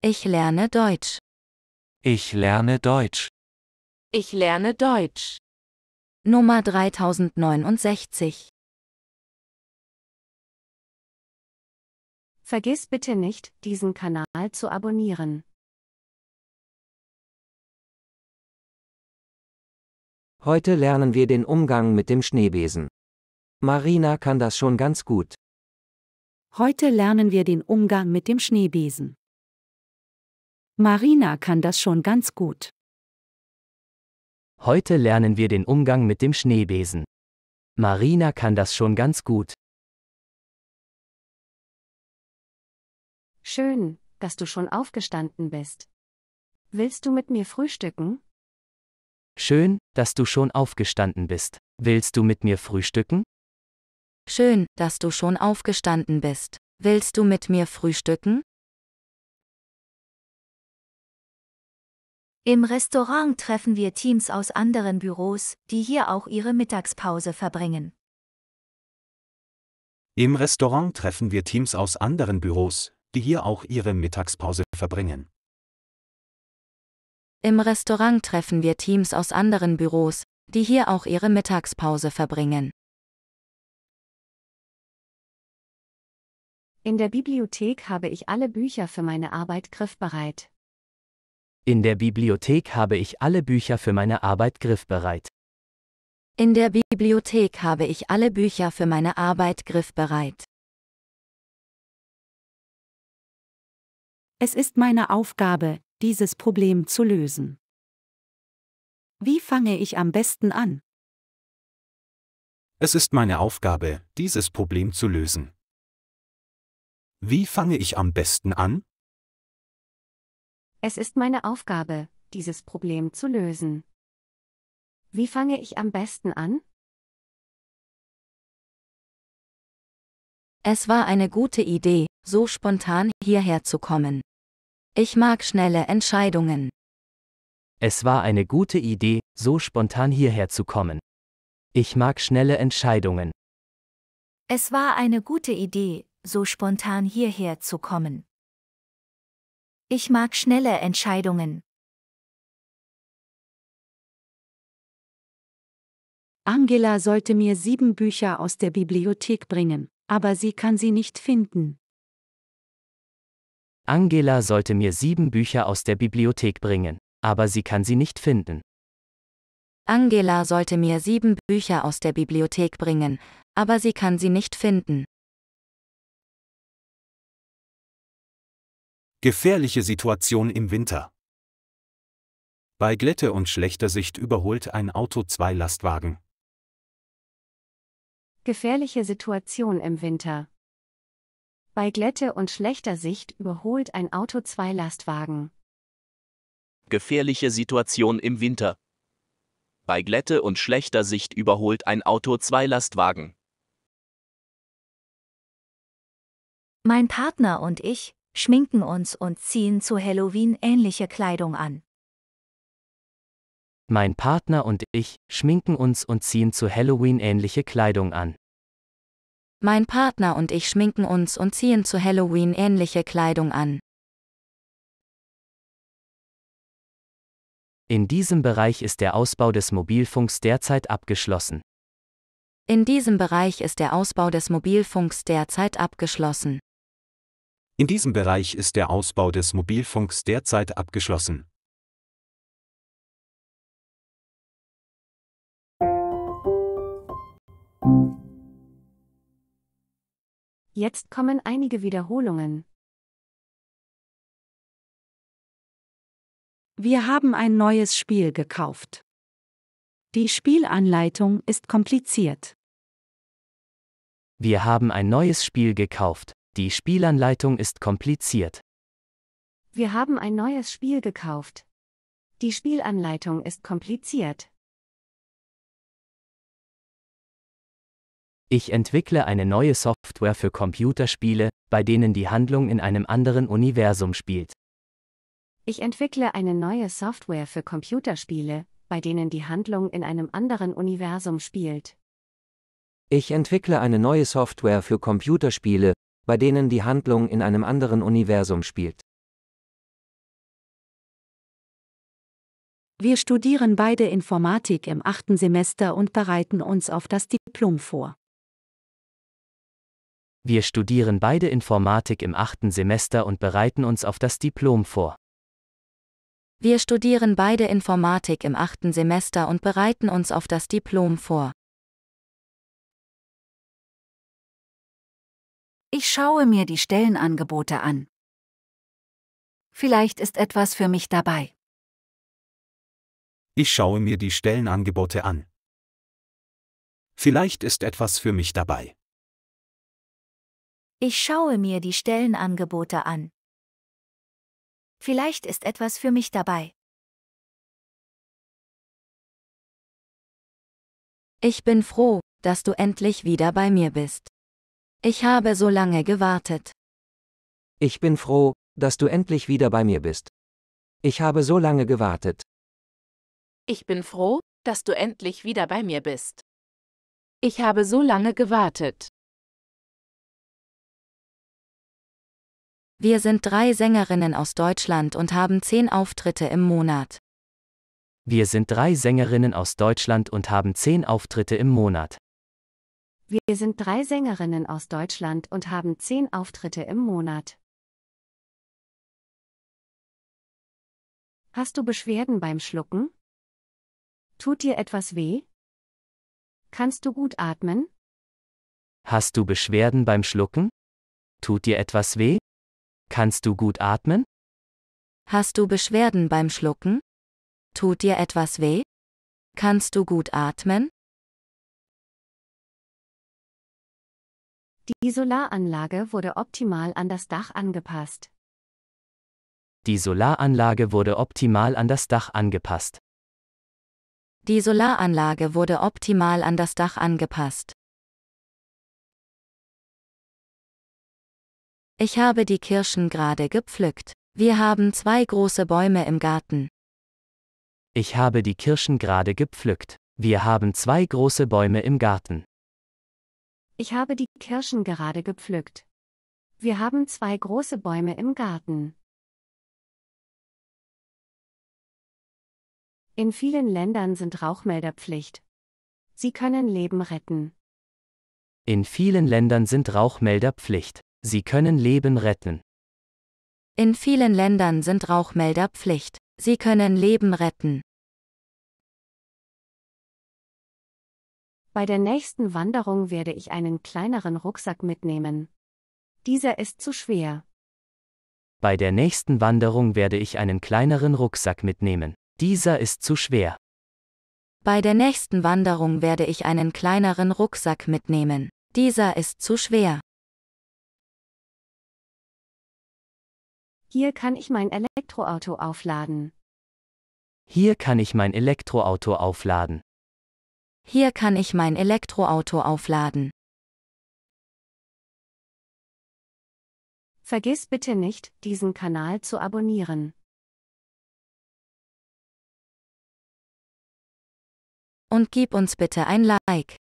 Ich lerne Deutsch. Ich lerne Deutsch. Ich lerne Deutsch. Nummer 3069. Vergiss bitte nicht, diesen Kanal zu abonnieren. Heute lernen wir den Umgang mit dem Schneebesen. Marina kann das schon ganz gut. Heute lernen wir den Umgang mit dem Schneebesen. Marina kann das schon ganz gut. Heute lernen wir den Umgang mit dem Schneebesen. Marina kann das schon ganz gut. Schön, dass du schon aufgestanden bist. Willst du mit mir frühstücken? Schön, dass du schon aufgestanden bist. Willst du mit mir frühstücken? Schön, dass du schon aufgestanden bist. Willst du mit mir frühstücken? Im Restaurant treffen wir Teams aus anderen Büros, die hier auch ihre Mittagspause verbringen. Im Restaurant treffen wir Teams aus anderen Büros, die hier auch ihre Mittagspause verbringen. Im Restaurant treffen wir Teams aus anderen Büros, die hier auch ihre Mittagspause verbringen. In der Bibliothek habe ich alle Bücher für meine Arbeit griffbereit. In der Bibliothek habe ich alle Bücher für meine Arbeit griffbereit. In der Bibliothek habe ich alle Bücher für meine Arbeit griffbereit. Es ist meine Aufgabe, dieses Problem zu lösen. Wie fange ich am besten an? Es ist meine Aufgabe, dieses Problem zu lösen. Wie fange ich am besten an? Es ist meine Aufgabe, dieses Problem zu lösen. Wie fange ich am besten an? Es war eine gute Idee, so spontan hierher zu kommen. Ich mag schnelle Entscheidungen. Es war eine gute Idee, so spontan hierher zu kommen. Ich mag schnelle Entscheidungen. Es war eine gute Idee, so spontan hierher zu kommen. Ich mag schnelle Entscheidungen. Angela sollte mir sieben Bücher aus der Bibliothek bringen, aber sie kann sie nicht finden. Angela sollte mir sieben Bücher aus der Bibliothek bringen, aber sie kann sie nicht finden. Angela sollte mir sieben Bücher aus der Bibliothek bringen, aber sie kann sie nicht finden. Gefährliche Situation im Winter. Bei Glätte und schlechter Sicht überholt ein Auto zwei Lastwagen. Gefährliche Situation im Winter. Bei Glätte und schlechter Sicht überholt ein Auto zwei Lastwagen. Gefährliche Situation im Winter. Bei Glätte und schlechter Sicht überholt ein Auto zwei Lastwagen. Mein Partner und ich schminken uns und ziehen zu Halloween ähnliche Kleidung an. Mein Partner und ich schminken uns und ziehen zu Halloween ähnliche Kleidung an. Mein Partner und ich schminken uns und ziehen zu Halloween ähnliche Kleidung an. In diesem Bereich ist der Ausbau des Mobilfunks derzeit abgeschlossen. In diesem Bereich ist der Ausbau des Mobilfunks derzeit abgeschlossen. In diesem Bereich ist der Ausbau des Mobilfunks derzeit abgeschlossen. Jetzt kommen einige Wiederholungen. Wir haben ein neues Spiel gekauft. Die Spielanleitung ist kompliziert. Wir haben ein neues Spiel gekauft. Die Spielanleitung ist kompliziert. Wir haben ein neues Spiel gekauft. Die Spielanleitung ist kompliziert. Ich entwickle eine neue Software für Computerspiele, bei denen die Handlung in einem anderen Universum spielt. Ich entwickle eine neue Software für Computerspiele, bei denen die Handlung in einem anderen Universum spielt. Ich entwickle eine neue Software für Computerspiele, bei denen die Handlung in einem anderen Universum spielt. Wir studieren beide Informatik im achten Semester und bereiten uns auf das Diplom vor. Wir studieren beide Informatik im achten Semester und bereiten uns auf das Diplom vor. Wir studieren beide Informatik im achten Semester und bereiten uns auf das Diplom vor. Ich schaue mir die Stellenangebote an. Vielleicht ist etwas für mich dabei. Ich schaue mir die Stellenangebote an. Vielleicht ist etwas für mich dabei. Ich schaue mir die Stellenangebote an. Vielleicht ist etwas für mich dabei. Ich bin froh, dass du endlich wieder bei mir bist. Ich habe so lange gewartet. Ich bin froh, dass du endlich wieder bei mir bist. Ich habe so lange gewartet. Ich bin froh, dass du endlich wieder bei mir bist. Ich habe so lange gewartet. Wir sind drei Sängerinnen aus Deutschland und haben zehn Auftritte im Monat. Wir sind drei Sängerinnen aus Deutschland und haben zehn Auftritte im Monat. Wir sind drei Sängerinnen aus Deutschland und haben zehn Auftritte im Monat. Hast du Beschwerden beim Schlucken? Tut dir etwas weh? Kannst du gut atmen? Hast du Beschwerden beim Schlucken? Tut dir etwas weh? Kannst du gut atmen? Hast du Beschwerden beim Schlucken? Tut dir etwas weh? Kannst du gut atmen? Die Solaranlage wurde optimal an das Dach angepasst. Die Solaranlage wurde optimal an das Dach angepasst. Die Solaranlage wurde optimal an das Dach angepasst. Ich habe die Kirschen gerade gepflückt. Wir haben zwei große Bäume im Garten. Ich habe die Kirschen gerade gepflückt. Wir haben zwei große Bäume im Garten. Ich habe die Kirschen gerade gepflückt. Wir haben zwei große Bäume im Garten. In vielen Ländern sind Rauchmelder Pflicht. Sie können Leben retten. In vielen Ländern sind Rauchmelder Pflicht. Sie können Leben retten. In vielen Ländern sind Rauchmelder Pflicht. Sie können Leben retten. Bei der nächsten Wanderung werde ich einen kleineren Rucksack mitnehmen. Dieser ist zu schwer. Bei der nächsten Wanderung werde ich einen kleineren Rucksack mitnehmen. Dieser ist zu schwer. Bei der nächsten Wanderung werde ich einen kleineren Rucksack mitnehmen. Dieser ist zu schwer. Hier kann ich mein Elektroauto aufladen. Hier kann ich mein Elektroauto aufladen. Hier kann ich mein Elektroauto aufladen. Vergiss bitte nicht, diesen Kanal zu abonnieren. Und gib uns bitte ein Like.